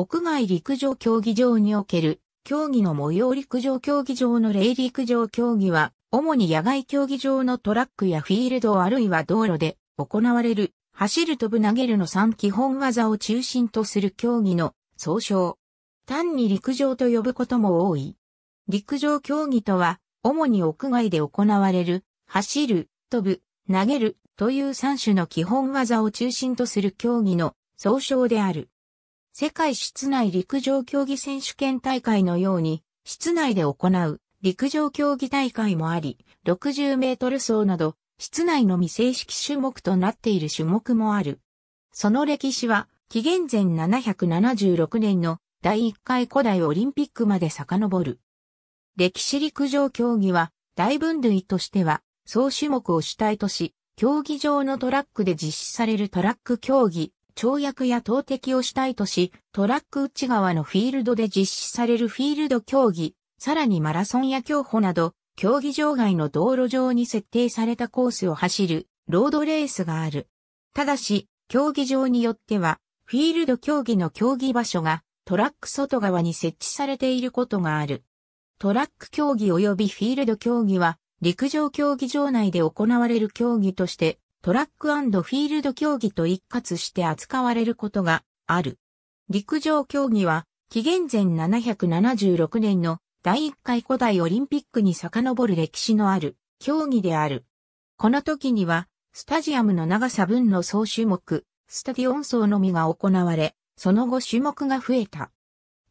屋外陸上競技場における競技の模様陸上競技場の霊陸上競技は、主に野外競技場のトラックやフィールドあるいは道路で行われる、走る飛ぶ投げるの3基本技を中心とする競技の総称。単に陸上と呼ぶことも多い。陸上競技とは、主に屋外で行われる、走る、飛ぶ、投げるという3種の基本技を中心とする競技の総称である。世界室内陸上競技選手権大会のように、室内で行う陸上競技大会もあり、60メートル走など、室内の未正式種目となっている種目もある。その歴史は、紀元前776年の第1回古代オリンピックまで遡る。歴史陸上競技は、大分類としては、総種目を主体とし、競技場のトラックで実施されるトラック競技、跳躍や投擲を主体とし、トラック内側のフィールドで実施されるフィールド競技、さらにマラソンや競歩など、競技場外の道路上に設定されたコースを走る、ロードレースがある。ただし、競技場によっては、フィールド競技の競技場所がトラック外側に設置されていることがある。トラック競技及びフィールド競技は陸上競技場内で行われる競技としてトラックフィールド競技と一括して扱われることがある。陸上競技は、紀元前776年の第1回古代オリンピックに遡る歴史のある競技である。この時には、スタジアムの長さ分の総種目、スタディオン層のみが行われ、その後種目が増えた。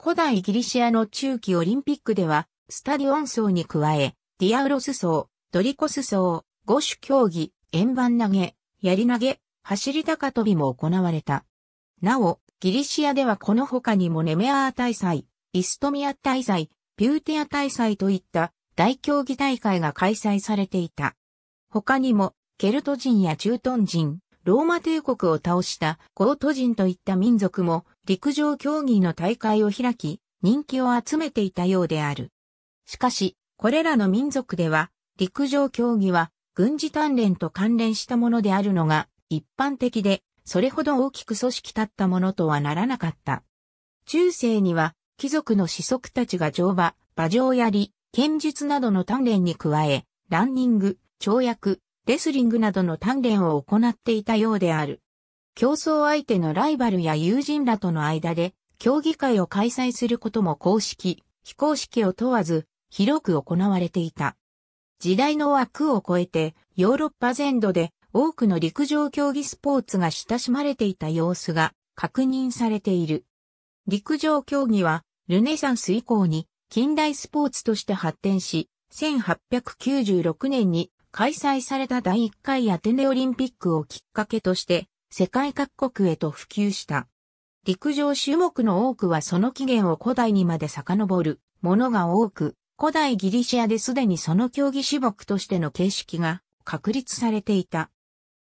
古代ギリシアの中期オリンピックでは、スタディオン層に加え、ディアウロス層、ドリコス層、五種競技、円盤投げ、槍投げ、走り高跳びも行われた。なお、ギリシアではこの他にもネメアー大祭、イストミア大祭、ピューティア大祭といった大競技大会が開催されていた。他にも、ケルト人や中東人、ローマ帝国を倒したゴート人といった民族も陸上競技の大会を開き、人気を集めていたようである。しかし、これらの民族では、陸上競技は軍事鍛錬と関連したものであるのが一般的で、それほど大きく組織立ったものとはならなかった。中世には、貴族の子息たちが乗馬、馬上槍、剣術などの鍛錬に加え、ランニング、跳躍、レスリングなどの鍛錬を行っていたようである。競争相手のライバルや友人らとの間で、競技会を開催することも公式、非公式を問わず、広く行われていた。時代の枠を超えてヨーロッパ全土で多くの陸上競技スポーツが親しまれていた様子が確認されている。陸上競技はルネサンス以降に近代スポーツとして発展し、1896年に開催された第1回アテネオリンピックをきっかけとして世界各国へと普及した。陸上種目の多くはその起源を古代にまで遡るものが多く、古代ギリシアですでにその競技種目としての形式が確立されていた。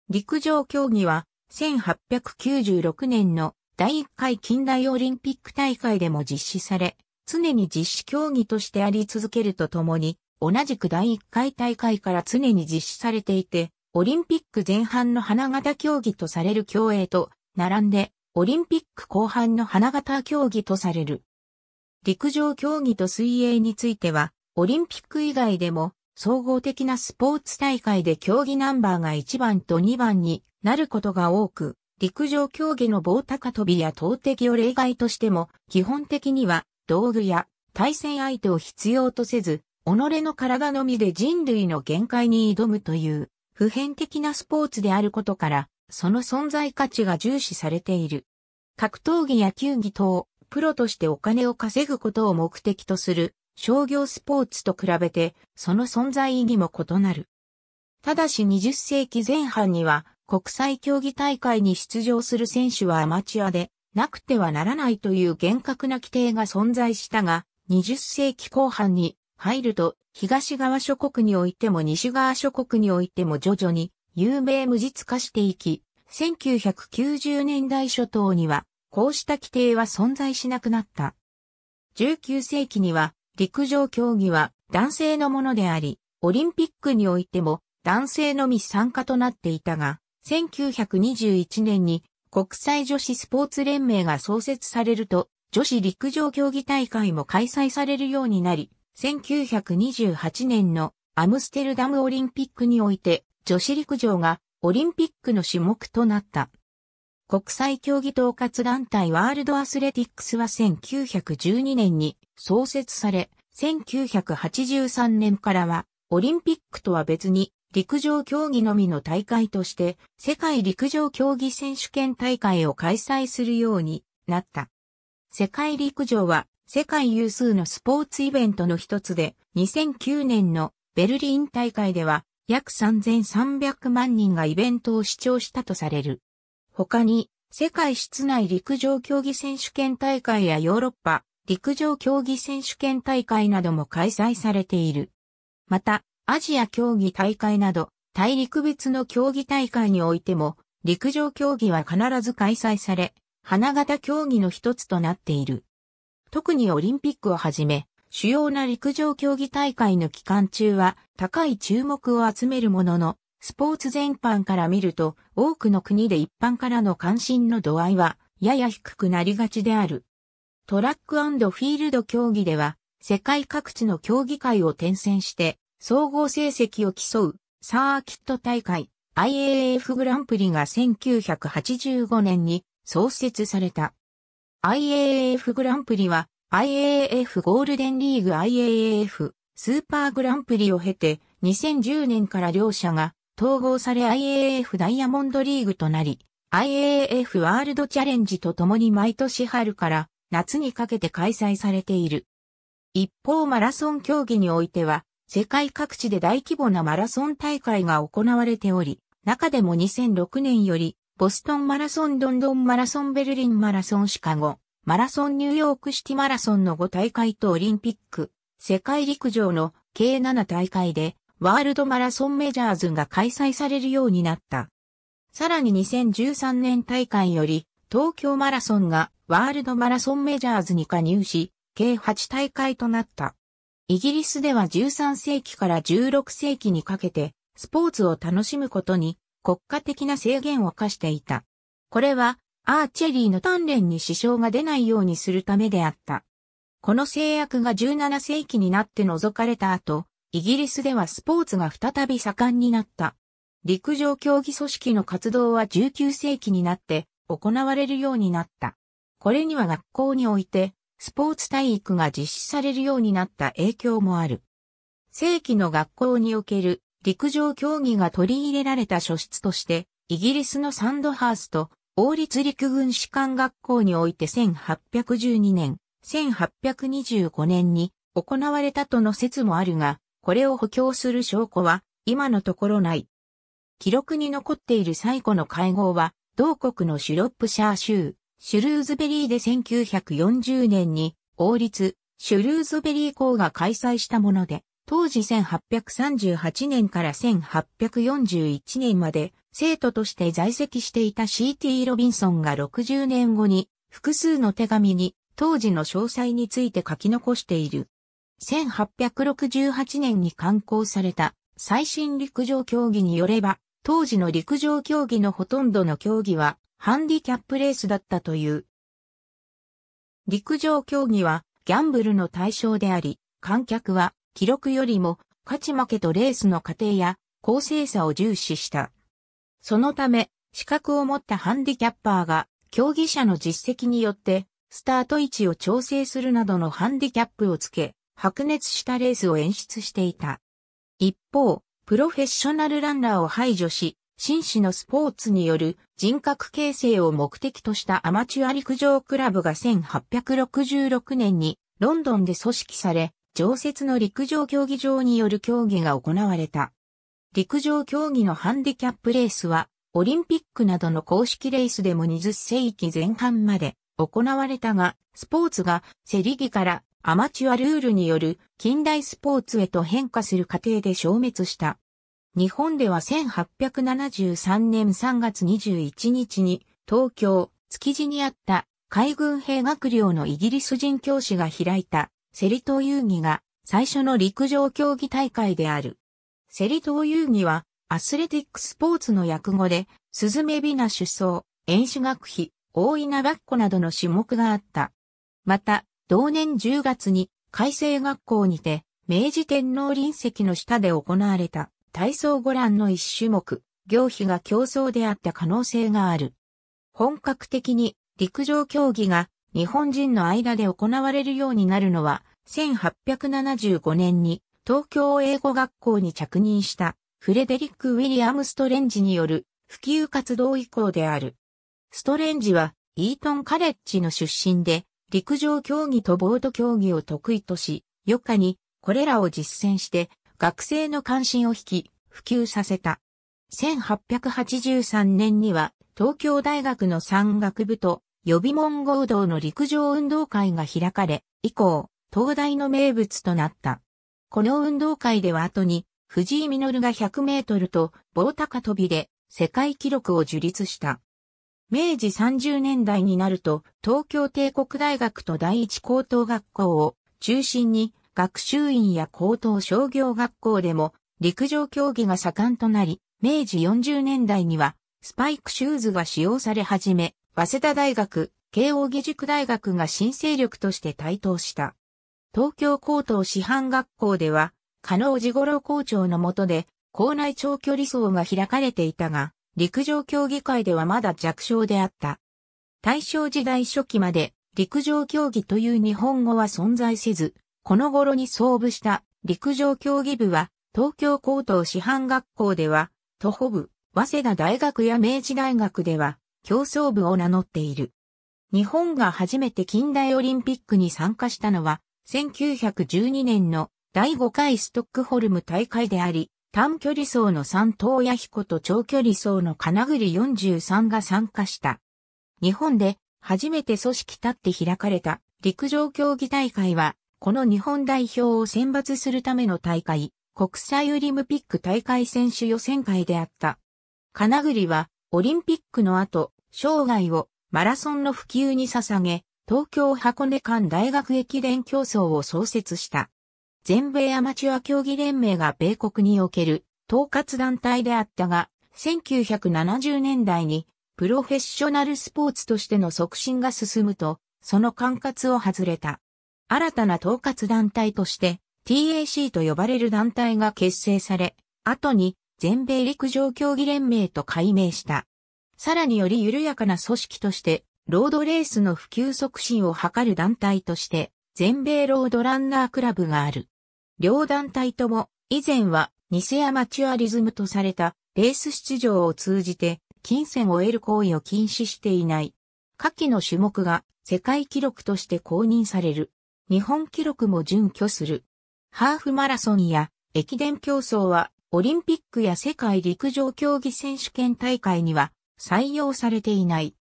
陸上競技は1896年の第1回近代オリンピック大会でも実施され、常に実施競技としてあり続けるとともに、同じく第1回大会から常に実施されていて、オリンピック前半の花形競技とされる競泳と、並んで、オリンピック後半の花形競技とされる。陸上競技と水泳については、オリンピック以外でも、総合的なスポーツ大会で競技ナンバーが1番と2番になることが多く、陸上競技の棒高跳びや投擲を例外としても、基本的には道具や対戦相手を必要とせず、己の体のみで人類の限界に挑むという、普遍的なスポーツであることから、その存在価値が重視されている。格闘技や球技等、プロとしてお金を稼ぐことを目的とする商業スポーツと比べてその存在意義も異なる。ただし20世紀前半には国際競技大会に出場する選手はアマチュアでなくてはならないという厳格な規定が存在したが、20世紀後半に入ると東側諸国においても西側諸国においても徐々に有名無実化していき、1990年代初頭にはこうした規定は存在しなくなった。19世紀には陸上競技は男性のものであり、オリンピックにおいても男性のみ参加となっていたが、1921年に国際女子スポーツ連盟が創設されると、女子陸上競技大会も開催されるようになり、1928年のアムステルダムオリンピックにおいて、女子陸上がオリンピックの種目となった。国際競技統括団体ワールドアスレティックスは1912年に創設され、1983年からはオリンピックとは別に陸上競技のみの大会として世界陸上競技選手権大会を開催するようになった。世界陸上は世界有数のスポーツイベントの一つで2009年のベルリン大会では約3300万人がイベントを視聴したとされる。他に、世界室内陸上競技選手権大会やヨーロッパ陸上競技選手権大会なども開催されている。また、アジア競技大会など、大陸別の競技大会においても、陸上競技は必ず開催され、花形競技の一つとなっている。特にオリンピックをはじめ、主要な陸上競技大会の期間中は高い注目を集めるものの、スポーツ全般から見ると、多くの国で一般からの関心の度合いは、やや低くなりがちである。トラックフィールド競技では、世界各地の競技会を転戦して、総合成績を競う、サーキット大会、IAAF グランプリが1985年に創設された。IAAF グランプリは IAAF ゴールデンリーグ IAAF スーパーグランプリを経て2010年から両者が統合され IAF ダイヤモンドリーグとなり、IAF ワールドチャレンジとともに毎年春から夏にかけて開催されている。一方マラソン競技においては、世界各地で大規模なマラソン大会が行われており、中でも2006年より、ボストンマラソン、ロンドンマラソン、ベルリンマラソン、シカゴ、マラソン、ニューヨークシティマラソンの5大会とオリンピック、世界陸上の計7大会でワールドマラソンメジャーズが開催されるようになった。さらに2013年大会より、東京マラソンがワールドマラソンメジャーズに加入し、計8大会となった。イギリスでは13世紀から16世紀にかけて、スポーツを楽しむことに国家的な制限を課していた。これは、アーチェリーの鍛錬に支障が出ないようにするためであった。この制約が17世紀になって除かれた後、イギリスではスポーツが再び盛んになった。陸上競技組織の活動は19世紀になって行われるようになった。これには学校においてスポーツ体育が実施されるようになった影響もある。正規の学校における陸上競技が取り入れられた書室として、イギリスのサンドハースト王立陸軍士官学校において1812年、1825年に行われたとの説もあるが、これを補強する証拠は今のところない。記録に残っている最古の会合は、同国のシュロップシャー州、シュルーズベリーで1940年に王立シュルーズベリー校が開催したもので、当時1838年から1841年まで生徒として在籍していた C.T. ロビンソンが60年後に複数の手紙に当時の詳細について書き残している。1868年に刊行された最新陸上競技によれば、当時の陸上競技のほとんどの競技はハンディキャップレースだったという。陸上競技はギャンブルの対象であり、観客は記録よりも勝ち負けとレースの過程や公正さを重視した。そのため、資格を持ったハンディキャッパーが競技者の実績によってスタート位置を調整するなどのハンディキャップをつけ、白熱したレースを演出していた。一方、プロフェッショナルランナーを排除し、紳士のスポーツによる人格形成を目的としたアマチュア陸上クラブが1866年にロンドンで組織され、常設の陸上競技場による競技が行われた。陸上競技のハンディキャップレースは、オリンピックなどの公式レースでも20世紀前半まで行われたが、スポーツがセリギからアマチュアルールによる近代スポーツへと変化する過程で消滅した。日本では1873年3月21日に東京、築地にあった海軍兵学寮のイギリス人教師が開いたセリ島遊戯が最初の陸上競技大会である。セリ島遊戯はアスレティックスポーツの訳語で、スズメビナ主走、演習学費、大稲学校などの種目があった。また、同年10月に改正学校にて明治天皇臨席の下で行われた体操ご覧の一種目、行費が競争であった可能性がある。本格的に陸上競技が日本人の間で行われるようになるのは1875年に東京英語学校に着任したフレデリック・ウィリアム・ストレンジによる普及活動以降である。ストレンジはイートン・カレッジの出身で陸上競技とボート競技を得意とし、4日にこれらを実践して学生の関心を引き、普及させた。1883年には東京大学の山岳部と予備門合同の陸上運動会が開かれ、以降、東大の名物となった。この運動会では後に、藤井実が100メートルと棒高跳びで世界記録を樹立した。明治30年代になると、東京帝国大学と第一高等学校を中心に、学習院や高等商業学校でも陸上競技が盛んとなり、明治40年代にはスパイクシューズが使用され始め、早稲田大学、慶応義塾大学が新勢力として台頭した。東京高等師範学校では、加納治五郎校長の下で、校内長距離走が開かれていたが、陸上競技界ではまだ弱小であった。大正時代初期まで陸上競技という日本語は存在せず、この頃に創部した陸上競技部は東京高等師範学校では徒歩部、早稲田大学や明治大学では競争部を名乗っている。日本が初めて近代オリンピックに参加したのは1912年の第5回ストックホルム大会であり、短距離走の三等谷彦と長距離走の金栗43が参加した。日本で初めて組織立って開かれた陸上競技大会は、この日本代表を選抜するための大会、国際オリンピック大会選手予選会であった。金栗は、オリンピックの後、生涯をマラソンの普及に捧げ、東京箱根間大学駅伝競争を創設した。全米アマチュア競技連盟が米国における統括団体であったが、1970年代にプロフェッショナルスポーツとしての促進が進むと、その管轄を外れた。新たな統括団体として TAC と呼ばれる団体が結成され、後に全米陸上競技連盟と改名した。さらにより緩やかな組織として、ロードレースの普及促進を図る団体として、全米ロードランナークラブがある。両団体とも、以前は偽アマチュアリズムとされたレース出場を通じて金銭を得る行為を禁止していない。下記の種目が世界記録として公認される。日本記録も準拠する。ハーフマラソンや駅伝競争はオリンピックや世界陸上競技選手権大会には採用されていない。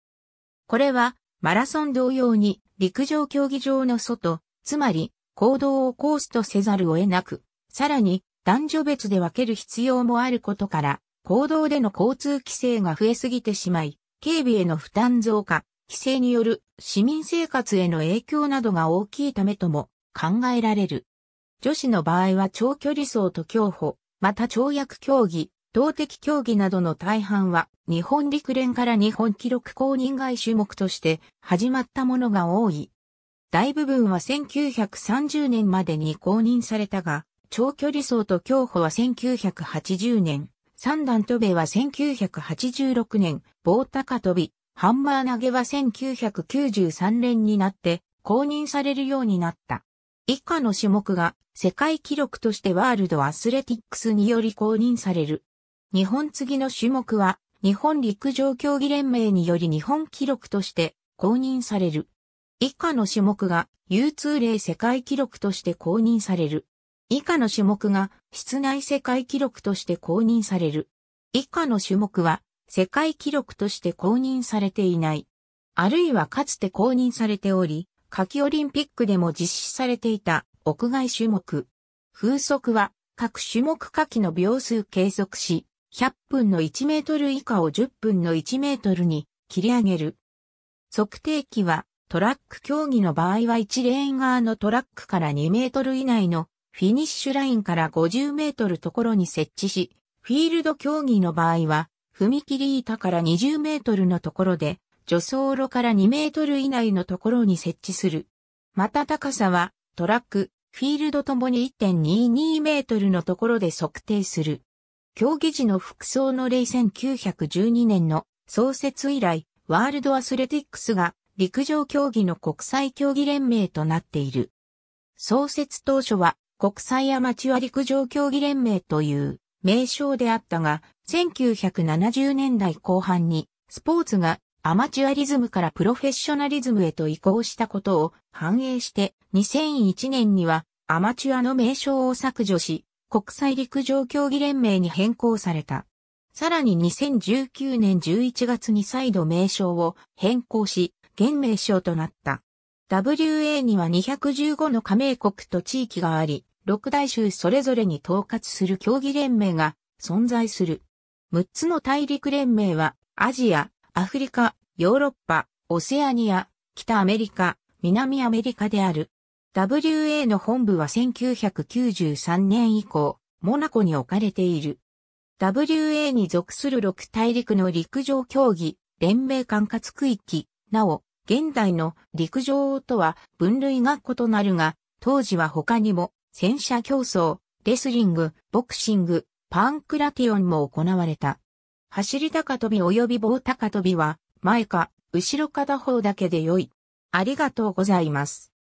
これはマラソン同様に陸上競技場の外、つまり行動をコースとせざるを得なく、さらに男女別で分ける必要もあることから、行動での交通規制が増えすぎてしまい、警備への負担増加、規制による市民生活への影響などが大きいためとも考えられる。女子の場合は長距離走と競歩、また跳躍競技、投擲競技などの大半は日本陸連から日本記録公認外種目として始まったものが多い。大部分は1930年までに公認されたが、長距離走と競歩は1980年、三段跳べは1986年、棒高跳び、ハンマー投げは1993年になって公認されるようになった。以下の種目が世界記録としてワールドアスレティックスにより公認される。日本次の種目は日本陸上競技連盟により日本記録として公認される。以下の種目が U2 例世界記録として公認される。以下の種目が室内世界記録として公認される。以下の種目は世界記録として公認されていない。あるいはかつて公認されており、夏季オリンピックでも実施されていた屋外種目。風速は各種目夏季の秒数計測し、100分の1メートル以下を10分の1メートルに切り上げる。測定器はトラック競技の場合は1レーン側のトラックから2メートル以内のフィニッシュラインから50メートルところに設置し、フィールド競技の場合は、踏切板から20メートルのところで、助走路から2メートル以内のところに設置する。また高さは、トラック、フィールドともに1.22メートルのところで測定する。競技時の服装の例1912年の創設以来、ワールドアスレティックスが陸上競技の国際競技連盟となっている。創設当初は国際アマチュア陸上競技連盟という名称であったが、1970年代後半にスポーツがアマチュアリズムからプロフェッショナリズムへと移行したことを反映して2001年にはアマチュアの名称を削除し国際陸上競技連盟に変更された。さらに2019年11月に再度名称を変更し現名称となった。WA には215の加盟国と地域があり、6大州それぞれに統括する競技連盟が存在する。6つの大陸連盟は、アジア、アフリカ、ヨーロッパ、オセアニア、北アメリカ、南アメリカである。WA の本部は1993年以降、モナコに置かれている。WA に属する6大陸の陸上競技、連盟管轄区域、なお、現代の陸上とは分類が異なるが、当時は他にも戦車競争、レスリング、ボクシング、パンクラティオンも行われた。走り高跳び及び棒高跳びは、前か、後ろ片方だけで良い。ありがとうございます。